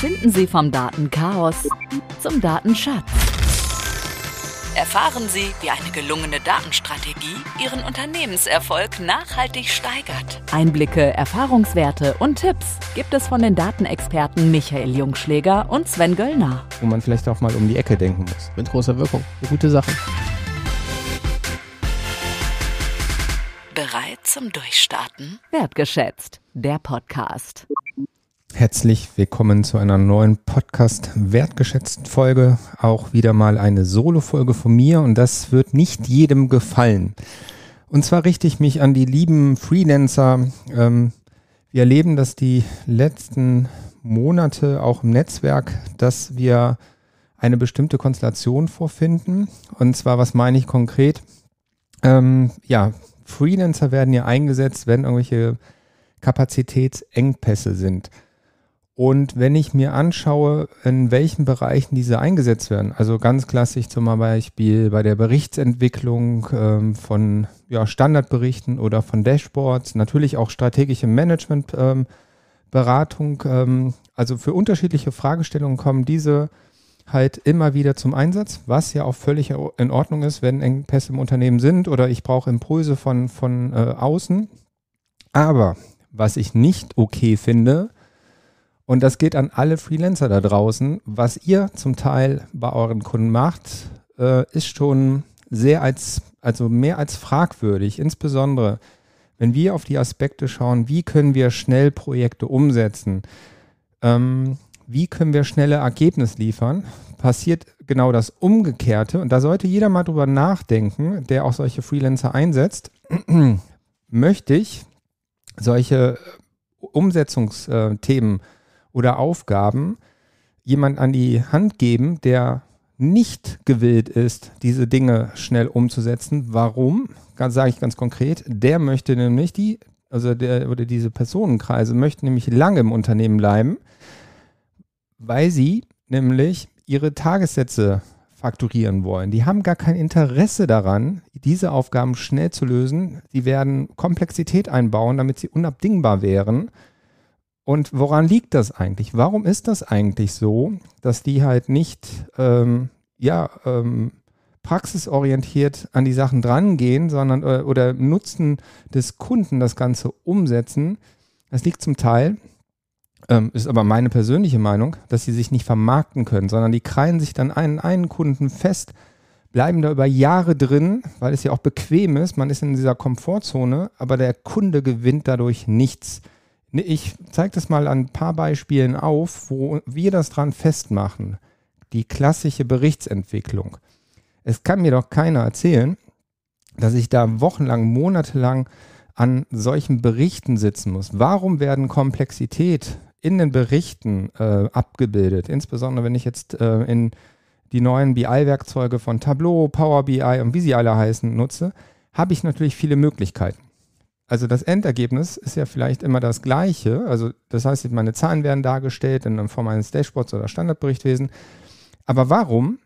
finden Sie vom Datenchaos zum Datenschatz. Erfahren Sie, wie eine gelungene Datenstrategie Ihren Unternehmenserfolg nachhaltig steigert. Einblicke, Erfahrungswerte und Tipps gibt es von den Datenexperten Michael Jungschläger und Sven Göllner. Wo man vielleicht auch mal um die Ecke denken muss. Mit großer Wirkung. Eine gute Sache. Bereit zum Durchstarten? Wertgeschätzt. Der Podcast. Herzlich willkommen zu einer neuen Podcast wertgeschätzten Folge. Auch wieder mal eine Solo-Folge von mir und das wird nicht jedem gefallen. Und zwar richte ich mich an die lieben Freelancer. Ähm, wir erleben, dass die letzten Monate auch im Netzwerk, dass wir eine bestimmte Konstellation vorfinden. Und zwar, was meine ich konkret? Ähm, ja, Freelancer werden ja eingesetzt, wenn irgendwelche Kapazitätsengpässe sind. Und wenn ich mir anschaue, in welchen Bereichen diese eingesetzt werden, also ganz klassisch zum Beispiel bei der Berichtsentwicklung ähm, von ja, Standardberichten oder von Dashboards, natürlich auch strategische Managementberatung, ähm, ähm, also für unterschiedliche Fragestellungen kommen diese halt immer wieder zum Einsatz, was ja auch völlig in Ordnung ist, wenn Engpässe im Unternehmen sind oder ich brauche Impulse von, von äh, außen. Aber was ich nicht okay finde, und das geht an alle Freelancer da draußen. Was ihr zum Teil bei euren Kunden macht, äh, ist schon sehr als, also mehr als fragwürdig. Insbesondere, wenn wir auf die Aspekte schauen, wie können wir schnell Projekte umsetzen? Ähm, wie können wir schnelle Ergebnisse liefern? Passiert genau das Umgekehrte. Und da sollte jeder mal drüber nachdenken, der auch solche Freelancer einsetzt. Möchte ich solche Umsetzungsthemen oder Aufgaben jemand an die Hand geben, der nicht gewillt ist, diese Dinge schnell umzusetzen. Warum? Sage ich ganz konkret. Der möchte nämlich die, also der oder diese Personenkreise möchten nämlich lange im Unternehmen bleiben, weil sie nämlich ihre Tagessätze fakturieren wollen. Die haben gar kein Interesse daran, diese Aufgaben schnell zu lösen. Die werden Komplexität einbauen, damit sie unabdingbar wären. Und woran liegt das eigentlich? Warum ist das eigentlich so, dass die halt nicht ähm, ja, ähm, praxisorientiert an die Sachen drangehen, sondern oder, äh, oder Nutzen des Kunden das Ganze umsetzen? Das liegt zum Teil, ähm, ist aber meine persönliche Meinung, dass sie sich nicht vermarkten können, sondern die krallen sich dann einen, einen Kunden fest, bleiben da über Jahre drin, weil es ja auch bequem ist, man ist in dieser Komfortzone, aber der Kunde gewinnt dadurch nichts ich zeige das mal an ein paar Beispielen auf, wo wir das dran festmachen. Die klassische Berichtsentwicklung. Es kann mir doch keiner erzählen, dass ich da wochenlang, monatelang an solchen Berichten sitzen muss. Warum werden Komplexität in den Berichten äh, abgebildet? Insbesondere wenn ich jetzt äh, in die neuen BI-Werkzeuge von Tableau, Power BI und wie sie alle heißen nutze, habe ich natürlich viele Möglichkeiten also das Endergebnis ist ja vielleicht immer das gleiche. Also das heißt, meine Zahlen werden dargestellt in Form eines Dashboards oder Standardberichtwesen. Aber warum,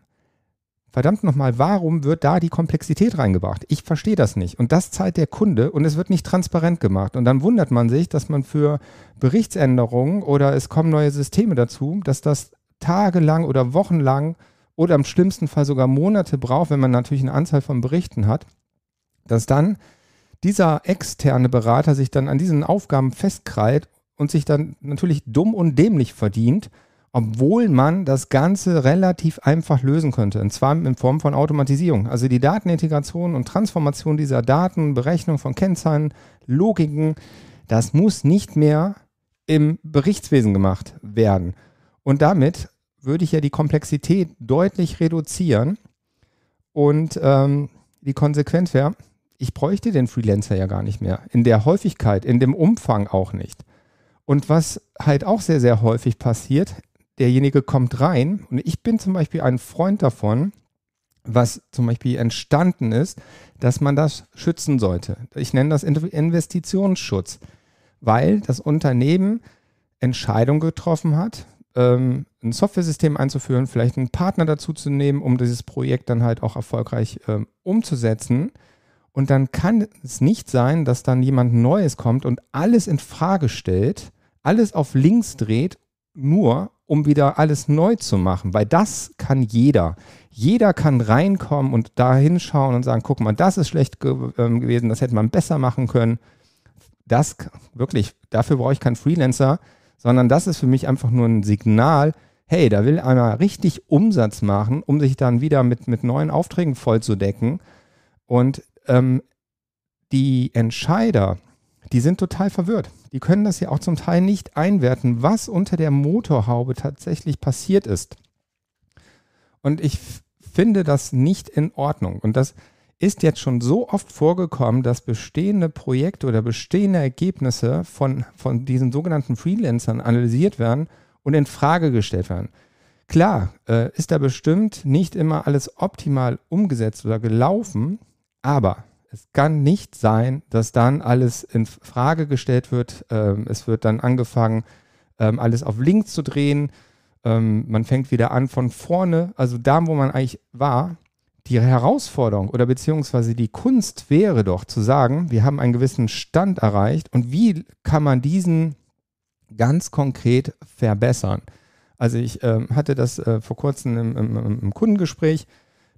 verdammt nochmal, warum wird da die Komplexität reingebracht? Ich verstehe das nicht. Und das zahlt der Kunde und es wird nicht transparent gemacht. Und dann wundert man sich, dass man für Berichtsänderungen oder es kommen neue Systeme dazu, dass das tagelang oder wochenlang oder im schlimmsten Fall sogar Monate braucht, wenn man natürlich eine Anzahl von Berichten hat, dass dann dieser externe Berater sich dann an diesen Aufgaben festkrallt und sich dann natürlich dumm und dämlich verdient, obwohl man das Ganze relativ einfach lösen könnte, und zwar in Form von Automatisierung. Also die Datenintegration und Transformation dieser Daten, Berechnung von Kennzahlen, Logiken, das muss nicht mehr im Berichtswesen gemacht werden. Und damit würde ich ja die Komplexität deutlich reduzieren und ähm, die Konsequenz wäre, ich bräuchte den Freelancer ja gar nicht mehr. In der Häufigkeit, in dem Umfang auch nicht. Und was halt auch sehr, sehr häufig passiert, derjenige kommt rein und ich bin zum Beispiel ein Freund davon, was zum Beispiel entstanden ist, dass man das schützen sollte. Ich nenne das Investitionsschutz, weil das Unternehmen Entscheidungen getroffen hat, ähm, ein Software-System einzuführen, vielleicht einen Partner dazu zu nehmen, um dieses Projekt dann halt auch erfolgreich ähm, umzusetzen. Und dann kann es nicht sein, dass dann jemand Neues kommt und alles in Frage stellt, alles auf links dreht, nur um wieder alles neu zu machen, weil das kann jeder. Jeder kann reinkommen und da hinschauen und sagen, guck mal, das ist schlecht ge ähm, gewesen, das hätte man besser machen können. Das wirklich, dafür brauche ich keinen Freelancer, sondern das ist für mich einfach nur ein Signal, hey, da will einer richtig Umsatz machen, um sich dann wieder mit, mit neuen Aufträgen vollzudecken. Und ähm, die Entscheider, die sind total verwirrt. Die können das ja auch zum Teil nicht einwerten, was unter der Motorhaube tatsächlich passiert ist. Und ich finde das nicht in Ordnung. Und das ist jetzt schon so oft vorgekommen, dass bestehende Projekte oder bestehende Ergebnisse von, von diesen sogenannten Freelancern analysiert werden und in Frage gestellt werden. Klar, äh, ist da bestimmt nicht immer alles optimal umgesetzt oder gelaufen, aber es kann nicht sein, dass dann alles in Frage gestellt wird. Ähm, es wird dann angefangen, ähm, alles auf links zu drehen. Ähm, man fängt wieder an von vorne, also da, wo man eigentlich war. Die Herausforderung oder beziehungsweise die Kunst wäre doch zu sagen, wir haben einen gewissen Stand erreicht und wie kann man diesen ganz konkret verbessern? Also ich ähm, hatte das äh, vor kurzem im, im, im Kundengespräch,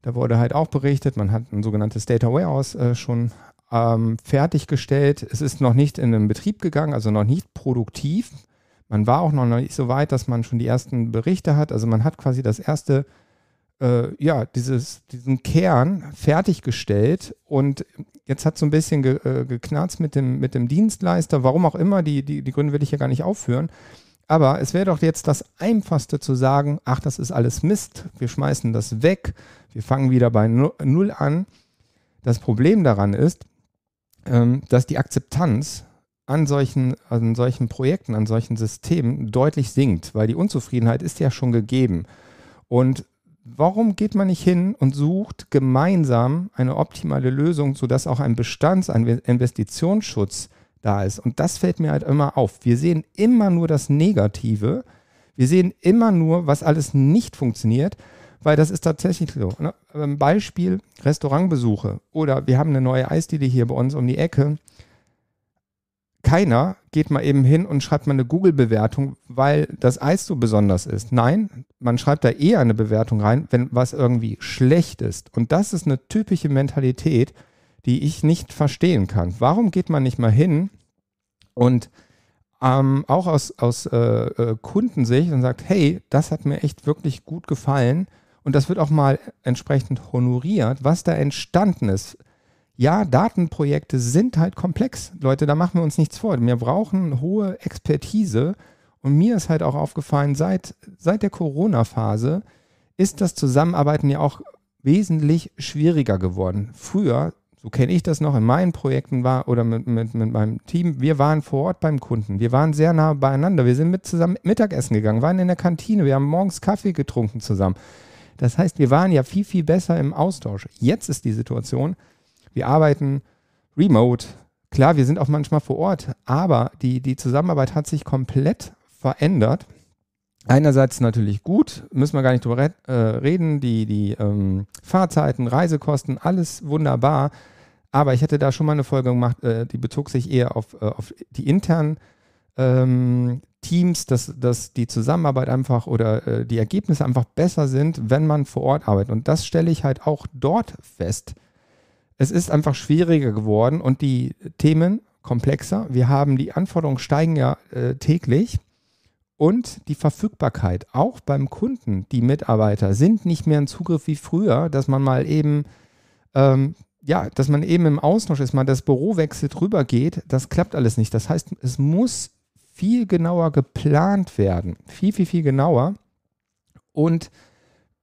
da wurde halt auch berichtet, man hat ein sogenanntes Data Warehouse äh, schon ähm, fertiggestellt. Es ist noch nicht in den Betrieb gegangen, also noch nicht produktiv. Man war auch noch nicht so weit, dass man schon die ersten Berichte hat. Also man hat quasi das erste, äh, ja, dieses, diesen Kern fertiggestellt und jetzt hat es so ein bisschen ge, äh, geknarzt mit dem, mit dem Dienstleister. Warum auch immer, die, die, die Gründe will ich ja gar nicht aufführen. Aber es wäre doch jetzt das Einfachste zu sagen, ach, das ist alles Mist, wir schmeißen das weg, wir fangen wieder bei Null an. Das Problem daran ist, ähm, dass die Akzeptanz an solchen, an solchen Projekten, an solchen Systemen deutlich sinkt, weil die Unzufriedenheit ist ja schon gegeben. Und warum geht man nicht hin und sucht gemeinsam eine optimale Lösung, sodass auch ein Bestands-, ein Investitionsschutz da ist. Und das fällt mir halt immer auf. Wir sehen immer nur das Negative. Wir sehen immer nur, was alles nicht funktioniert, weil das ist tatsächlich so. Ein ne? ähm, Beispiel Restaurantbesuche oder wir haben eine neue Eisdiele hier bei uns um die Ecke. Keiner geht mal eben hin und schreibt mal eine Google-Bewertung, weil das Eis so besonders ist. Nein, man schreibt da eher eine Bewertung rein, wenn was irgendwie schlecht ist. Und das ist eine typische Mentalität, die ich nicht verstehen kann. Warum geht man nicht mal hin und ähm, auch aus, aus äh, äh, Kundensicht und sagt, hey, das hat mir echt wirklich gut gefallen und das wird auch mal entsprechend honoriert, was da entstanden ist. Ja, Datenprojekte sind halt komplex. Leute, da machen wir uns nichts vor. Wir brauchen hohe Expertise. Und mir ist halt auch aufgefallen, seit, seit der Corona-Phase ist das Zusammenarbeiten ja auch wesentlich schwieriger geworden. Früher so kenne ich das noch in meinen Projekten war oder mit, mit, mit meinem Team, wir waren vor Ort beim Kunden, wir waren sehr nah beieinander, wir sind mit zusammen Mittagessen gegangen, waren in der Kantine, wir haben morgens Kaffee getrunken zusammen. Das heißt, wir waren ja viel, viel besser im Austausch. Jetzt ist die Situation, wir arbeiten remote. Klar, wir sind auch manchmal vor Ort, aber die, die Zusammenarbeit hat sich komplett verändert. Einerseits natürlich gut, müssen wir gar nicht drüber äh, reden, die, die ähm, Fahrzeiten, Reisekosten, alles wunderbar. Aber ich hatte da schon mal eine Folge gemacht, äh, die bezog sich eher auf, äh, auf die internen ähm, Teams, dass, dass die Zusammenarbeit einfach oder äh, die Ergebnisse einfach besser sind, wenn man vor Ort arbeitet. Und das stelle ich halt auch dort fest. Es ist einfach schwieriger geworden und die Themen komplexer. Wir haben die Anforderungen steigen ja äh, täglich und die Verfügbarkeit auch beim Kunden. Die Mitarbeiter sind nicht mehr ein Zugriff wie früher, dass man mal eben ähm, ja, dass man eben im Austausch ist, mal das Büro wechselt, rübergeht, das klappt alles nicht. Das heißt, es muss viel genauer geplant werden. Viel, viel, viel genauer. Und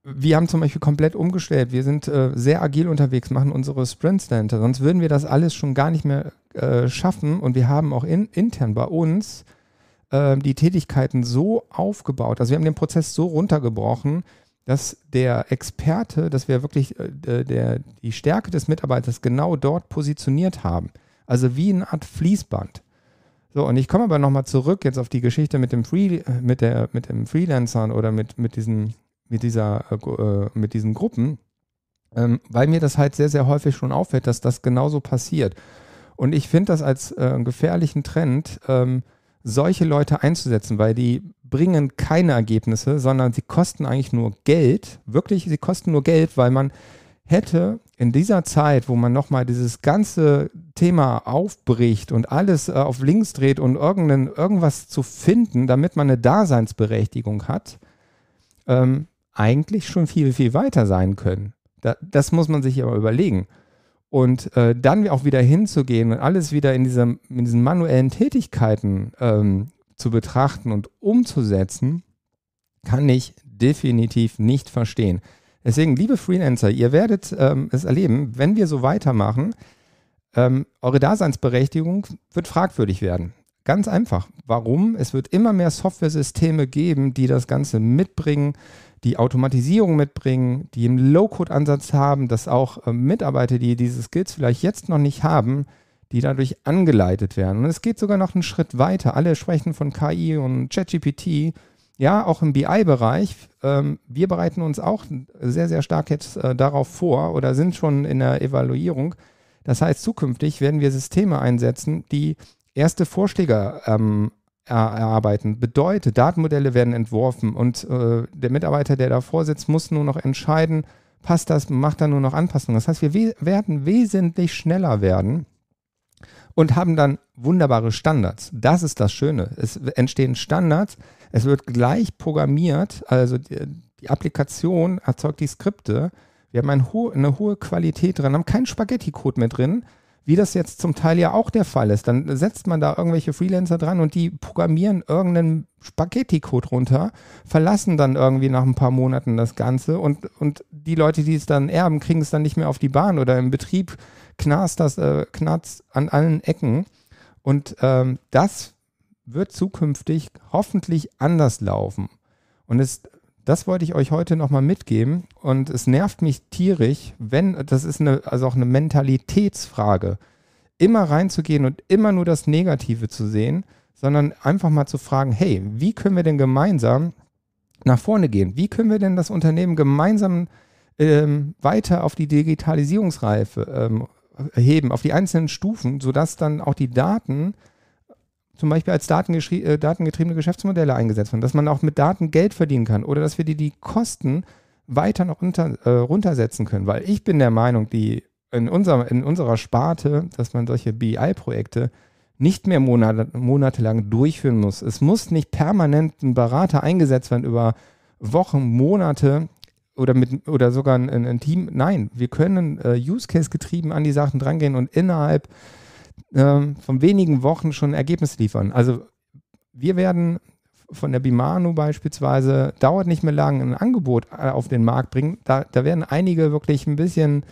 wir haben zum Beispiel komplett umgestellt. Wir sind äh, sehr agil unterwegs, machen unsere Sprint-Center. Sonst würden wir das alles schon gar nicht mehr äh, schaffen. Und wir haben auch in, intern bei uns äh, die Tätigkeiten so aufgebaut. Also wir haben den Prozess so runtergebrochen, dass der Experte, dass wir wirklich äh, äh, der, die Stärke des Mitarbeiters genau dort positioniert haben. Also wie eine Art Fließband. So, und ich komme aber nochmal zurück jetzt auf die Geschichte mit dem, Free, mit mit dem Freelancern oder mit, mit, diesen, mit, dieser, äh, äh, mit diesen Gruppen, ähm, weil mir das halt sehr, sehr häufig schon auffällt, dass das genauso passiert. Und ich finde das als äh, gefährlichen Trend, ähm, solche Leute einzusetzen, weil die bringen keine Ergebnisse, sondern sie kosten eigentlich nur Geld. Wirklich, sie kosten nur Geld, weil man hätte in dieser Zeit, wo man nochmal dieses ganze Thema aufbricht und alles äh, auf links dreht und irgendein, irgendwas zu finden, damit man eine Daseinsberechtigung hat, ähm, eigentlich schon viel, viel weiter sein können. Da, das muss man sich aber überlegen. Und äh, dann auch wieder hinzugehen und alles wieder in, dieser, in diesen manuellen Tätigkeiten ähm, zu betrachten und umzusetzen, kann ich definitiv nicht verstehen. Deswegen, liebe Freelancer, ihr werdet ähm, es erleben, wenn wir so weitermachen, ähm, eure Daseinsberechtigung wird fragwürdig werden. Ganz einfach. Warum? Es wird immer mehr Software-Systeme geben, die das Ganze mitbringen, die Automatisierung mitbringen, die einen Low-Code-Ansatz haben, dass auch äh, Mitarbeiter, die diese Skills vielleicht jetzt noch nicht haben, die dadurch angeleitet werden. Und es geht sogar noch einen Schritt weiter. Alle sprechen von KI und ChatGPT. Ja, auch im BI-Bereich. Ähm, wir bereiten uns auch sehr, sehr stark jetzt äh, darauf vor oder sind schon in der Evaluierung. Das heißt, zukünftig werden wir Systeme einsetzen, die erste Vorschläge ähm, erarbeiten. Bedeutet, Datenmodelle werden entworfen und äh, der Mitarbeiter, der davor sitzt, muss nur noch entscheiden, passt das, macht da nur noch Anpassungen. Das heißt, wir we werden wesentlich schneller werden und haben dann wunderbare Standards. Das ist das Schöne. Es entstehen Standards, es wird gleich programmiert, also die, die Applikation erzeugt die Skripte. Wir haben ein ho eine hohe Qualität drin, haben keinen Spaghetti-Code mehr drin, wie das jetzt zum Teil ja auch der Fall ist. Dann setzt man da irgendwelche Freelancer dran und die programmieren irgendeinen Spaghetti-Code runter, verlassen dann irgendwie nach ein paar Monaten das Ganze und, und die Leute, die es dann erben, kriegen es dann nicht mehr auf die Bahn oder im Betrieb knarzt das, äh, knarzt an allen Ecken. Und ähm, das wird zukünftig hoffentlich anders laufen. Und es das wollte ich euch heute nochmal mitgeben und es nervt mich tierisch, wenn, das ist eine, also auch eine Mentalitätsfrage, immer reinzugehen und immer nur das Negative zu sehen, sondern einfach mal zu fragen, hey, wie können wir denn gemeinsam nach vorne gehen? Wie können wir denn das Unternehmen gemeinsam ähm, weiter auf die Digitalisierungsreife ähm, heben, auf die einzelnen Stufen, sodass dann auch die Daten zum Beispiel als äh, datengetriebene Geschäftsmodelle eingesetzt werden, dass man auch mit Daten Geld verdienen kann oder dass wir die, die Kosten weiter noch unter, äh, runtersetzen können. Weil ich bin der Meinung, die in, unserem, in unserer Sparte, dass man solche BI-Projekte nicht mehr monat, monatelang durchführen muss. Es muss nicht permanent ein Berater eingesetzt werden über Wochen, Monate oder, mit, oder sogar ein, ein Team. Nein, wir können äh, Use-Case-getrieben an die Sachen drangehen und innerhalb ähm, von wenigen Wochen schon Ergebnis liefern. Also wir werden von der Bimano beispielsweise, dauert nicht mehr lang, ein Angebot äh, auf den Markt bringen. Da, da werden einige wirklich ein bisschen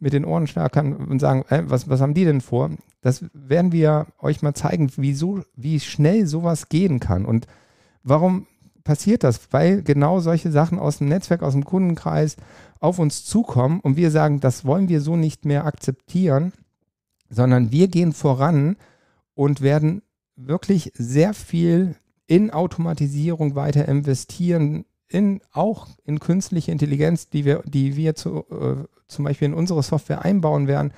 mit den Ohren schlackern und sagen, äh, was, was haben die denn vor? Das werden wir euch mal zeigen, wie, so, wie schnell sowas gehen kann. Und warum passiert das? Weil genau solche Sachen aus dem Netzwerk, aus dem Kundenkreis auf uns zukommen und wir sagen, das wollen wir so nicht mehr akzeptieren sondern wir gehen voran und werden wirklich sehr viel in Automatisierung weiter investieren, in, auch in künstliche Intelligenz, die wir, die wir zu, äh, zum Beispiel in unsere Software einbauen werden,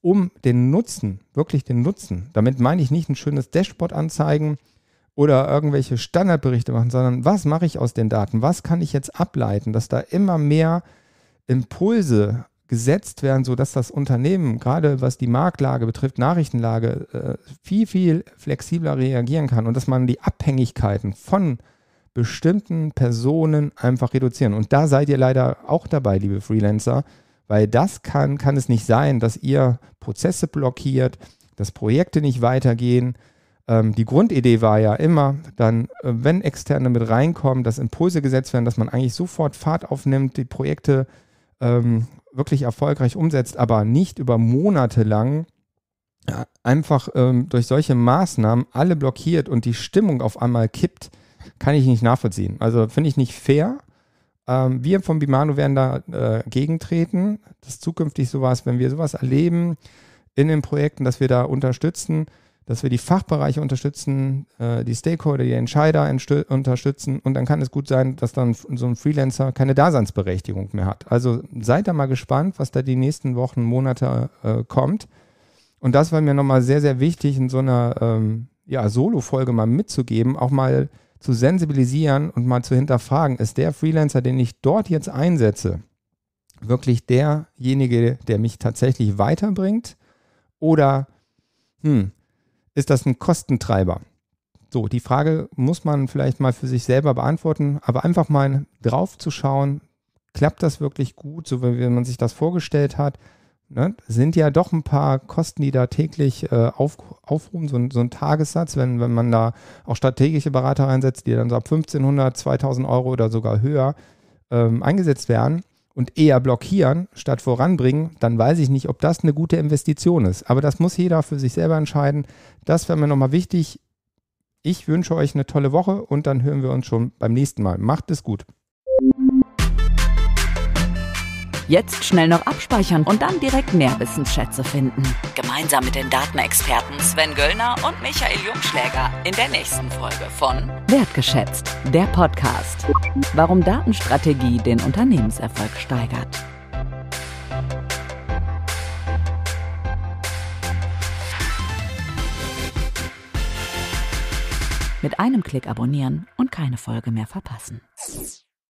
um den Nutzen, wirklich den Nutzen, damit meine ich nicht ein schönes Dashboard anzeigen oder irgendwelche Standardberichte machen, sondern was mache ich aus den Daten? Was kann ich jetzt ableiten, dass da immer mehr Impulse gesetzt werden, sodass das Unternehmen, gerade was die Marktlage betrifft, Nachrichtenlage, äh, viel, viel flexibler reagieren kann und dass man die Abhängigkeiten von bestimmten Personen einfach reduzieren. Und da seid ihr leider auch dabei, liebe Freelancer, weil das kann, kann es nicht sein, dass ihr Prozesse blockiert, dass Projekte nicht weitergehen. Ähm, die Grundidee war ja immer, dann, äh, wenn Externe mit reinkommen, dass Impulse gesetzt werden, dass man eigentlich sofort Fahrt aufnimmt, die Projekte äh, ähm, wirklich erfolgreich umsetzt, aber nicht über Monate lang äh, einfach ähm, durch solche Maßnahmen alle blockiert und die Stimmung auf einmal kippt, kann ich nicht nachvollziehen. Also finde ich nicht fair. Ähm, wir von Bimano werden da äh, gegentreten, dass zukünftig sowas, wenn wir sowas erleben in den Projekten, dass wir da unterstützen dass wir die Fachbereiche unterstützen, äh, die Stakeholder, die Entscheider unterstützen und dann kann es gut sein, dass dann so ein Freelancer keine Daseinsberechtigung mehr hat. Also seid da mal gespannt, was da die nächsten Wochen, Monate äh, kommt. Und das war mir nochmal sehr, sehr wichtig, in so einer ähm, ja, Solo-Folge mal mitzugeben, auch mal zu sensibilisieren und mal zu hinterfragen, ist der Freelancer, den ich dort jetzt einsetze, wirklich derjenige, der mich tatsächlich weiterbringt? Oder hm, ist das ein Kostentreiber? So, die Frage muss man vielleicht mal für sich selber beantworten, aber einfach mal drauf zu schauen, klappt das wirklich gut, so wie man sich das vorgestellt hat? Ne? Sind ja doch ein paar Kosten, die da täglich äh, auf, aufrufen, so, so, ein Tagessatz, wenn, wenn man da auch strategische Berater einsetzt, die dann so ab 1500, 2000 Euro oder sogar höher ähm, eingesetzt werden und eher blockieren statt voranbringen, dann weiß ich nicht, ob das eine gute Investition ist. Aber das muss jeder für sich selber entscheiden. Das wäre mir nochmal wichtig. Ich wünsche euch eine tolle Woche und dann hören wir uns schon beim nächsten Mal. Macht es gut. Jetzt schnell noch abspeichern und dann direkt mehr Wissensschätze finden. Gemeinsam mit den Datenexperten Sven Göllner und Michael Jungschläger in der nächsten Folge von Wertgeschätzt, der Podcast. Warum Datenstrategie den Unternehmenserfolg steigert. Mit einem Klick abonnieren und keine Folge mehr verpassen.